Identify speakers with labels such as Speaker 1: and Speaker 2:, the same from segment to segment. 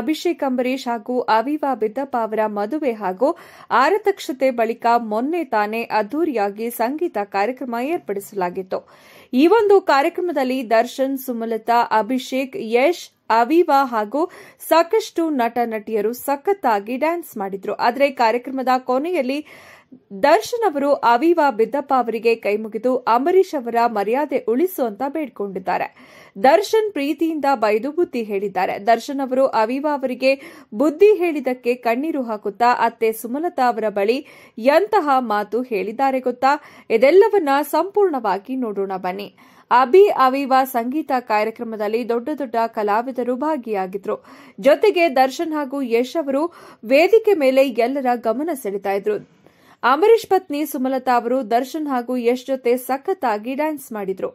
Speaker 1: ಅಭಿಷೇಕ್ ಅಂಬರೀಷ್ ಹಾಗೂ ಅವಿವಾ ಬಿದ್ದಪ್ಪ ಅವರ ಮದುವೆ ಹಾಗೂ ಆರತಕ್ಷತೆ ಬಳಿಕ ಮೊನ್ನೆ ತಾನೇ ಅದ್ದೂರಿಯಾಗಿ ಸಂಗೀತ ಕಾರ್ಯಕ್ರಮ ಏರ್ಪಡಿಸಲಾಗಿತ್ತು ಈ ಒಂದು ಕಾರ್ಯಕ್ರಮದಲ್ಲಿ ದರ್ಶನ್ ಸುಮಲತಾ ಅಭಿಷೇಕ್ ಯಶ್ ಅವಿವಾ ಹಾಗೂ ಸಾಕಷ್ಟು ನಟ ನಟಿಯರು ಸಖತ್ತಾಗಿ ಡ್ಯಾನ್ಸ್ ಮಾಡಿದ್ರು ಆದರೆ ಕಾರ್ಯಕ್ರಮದ ಕೊನೆಯಲ್ಲಿ ದರ್ಶನ್ ಅವರು ಅವಿವಾ ಬಿದ್ದಪ್ಪ ಅವರಿಗೆ ಕೈಮುಗಿದು ಅಂಬರೀಷ್ ಅವರ ಮರ್ಯಾದೆ ಉಳಿಸುವಂತ ಅಂತ ಬೇಡಿಕೊಂಡಿದ್ದಾರೆ ದರ್ಶನ್ ಪ್ರೀತಿಯಿಂದ ಬೈದು ಬುದ್ದಿ ಹೇಳಿದ್ದಾರೆ ದರ್ಶನ್ ಅವರು ಅವಿವಾ ಅವರಿಗೆ ಬುದ್ಧಿ ಹೇಳಿದಕ್ಕೆ ಕಣ್ಣೀರು ಹಾಕುತ್ತಾ ಅತ್ತೆ ಸುಮಲತಾ ಅವರ ಬಳಿ ಎಂತಹ ಮಾತು ಹೇಳಿದ್ದಾರೆ ಗೊತ್ತಾ ಇದೆಲ್ಲವನ್ನ ಸಂಪೂರ್ಣವಾಗಿ ನೋಡೋಣ ಬನ್ನಿ ಅಬಿ ಅವಿವಾ ಸಂಗೀತ ಕಾರ್ಯಕ್ರಮದಲ್ಲಿ ದೊಡ್ಡ ದೊಡ್ಡ ಕಲಾವಿದರು ಭಾಗಿಯಾಗಿದ್ರು ಜೊತೆಗೆ ದರ್ಶನ್ ಹಾಗೂ ಯಶ್ ಅವರು ವೇದಿಕೆ ಮೇಲೆ ಎಲ್ಲರ ಗಮನ ಸೆಳೆತಾ ಇದ್ರು ಅಂಬರೀಶ್ ಪತ್ನಿ ಸುಮಲತಾ ಅವರು ದರ್ಶನ್ ಹಾಗೂ ಯಶ್ ಜೊತೆ ಸಖತ್ತಾಗಿ ಡ್ಯಾನ್ಸ್ ಮಾಡಿದ್ರು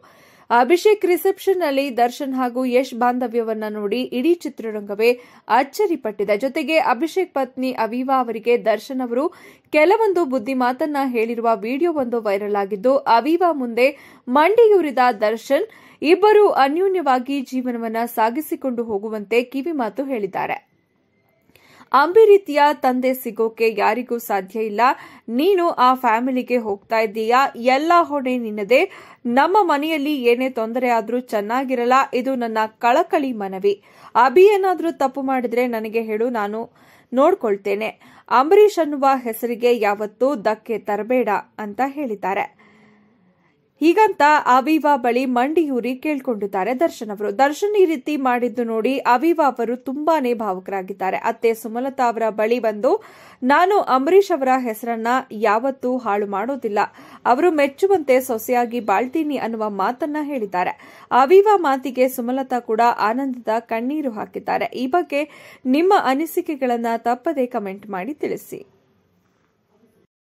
Speaker 1: ಅಭಿಷೇಕ್ ರಿಸೆಪ್ಷನ್ ನಲ್ಲಿ ದರ್ಶನ್ ಹಾಗೂ ಯಶ್ ಬಾಂಧವ್ಯವನ್ನ ನೋಡಿ ಇಡೀ ಚಿತ್ರರಂಗವೇ ಅಚ್ಚರಿಪಟ್ಟಿದೆ ಜೊತೆಗೆ ಅಭಿಷೇಕ್ ಪತ್ನಿ ಅವಿವಾ ಅವರಿಗೆ ದರ್ಶನ್ ಅವರು ಕೆಲವೊಂದು ಮಾತನ್ನ ಹೇಳಿರುವ ವಿಡಿಯೋವೊಂದು ವೈರಲ್ ಆಗಿದ್ದು ಅವಿವಾ ಮುಂದೆ ಮಂಡಿಯೂರಿದ ದರ್ಶನ್ ಇಬ್ಬರು ಅನ್ಯೂನ್ಯವಾಗಿ ಜೀವನವನ್ನ ಸಾಗಿಸಿಕೊಂಡು ಹೋಗುವಂತೆ ಕಿವಿಮಾತು ಹೇಳಿದ್ದಾರೆ ಅಂಬಿ ರೀತಿಯ ತಂದೆ ಸಿಗೋಕೆ ಯಾರಿಗೂ ಸಾಧ್ಯ ಇಲ್ಲ ನೀನು ಆ ಫ್ಯಾಮಿಲಿಗೆ ಹೋಗ್ತಾ ಇದ್ದೀಯಾ ಎಲ್ಲ ಹೊಣೆ ನಿನ್ನದೆ ನಮ್ಮ ಮನೆಯಲ್ಲಿ ಏನೇ ತೊಂದರೆ ಆದ್ರೂ ಚೆನ್ನಾಗಿರಲ್ಲ ಇದು ನನ್ನ ಕಳಕಳಿ ಮನವಿ ಅಭಿ ಏನಾದ್ರೂ ತಪ್ಪು ಮಾಡಿದ್ರೆ ನನಗೆ ಹೇಳು ನಾನು ನೋಡ್ಕೊಳ್ತೇನೆ ಅಂಬರೀಷ್ ಅನ್ನುವ ಹೆಸರಿಗೆ ಯಾವತ್ತೂ ಧಕ್ಕೆ ತರಬೇಡ ಅಂತ ಹೇಳಿದ್ದಾರೆ ಹೀಗಂತ ಅವಿವಾ ಬಳಿ ಮಂಡಿಯೂರಿ ಕೇಳ್ಕೊಂಡಿದ್ದಾರೆ ದರ್ಶನ್ ಅವರು ದರ್ಶನ್ ಈ ರೀತಿ ಮಾಡಿದ್ದು ನೋಡಿ ಅವಿವಾ ಅವರು ತುಂಬಾನೇ ಭಾವುಕರಾಗಿದ್ದಾರೆ ಅತ್ತೆ ಸುಮಲತಾ ಅವರ ಬಳಿ ಬಂದು ನಾನು ಅಂಬರೀಷ್ ಅವರ ಹೆಸರನ್ನ ಯಾವತ್ತೂ ಹಾಳು ಮಾಡೋದಿಲ್ಲ ಅವರು ಮೆಚ್ಚುವಂತೆ ಸೊಸೆಯಾಗಿ ಬಾಳ್ತೀನಿ ಅನ್ನುವ ಮಾತನ್ನ ಹೇಳಿದ್ದಾರೆ ಅವಿವಾ ಮಾತಿಗೆ ಸುಮಲತಾ ಕೂಡ ಆನಂದದ ಕಣ್ಣೀರು ಹಾಕಿದ್ದಾರೆ ಈ ಬಗ್ಗೆ ನಿಮ್ಮ ಅನಿಸಿಕೆಗಳನ್ನ ತಪ್ಪದೇ ಕಮೆಂಟ್ ಮಾಡಿ ತಿಳಿಸಿ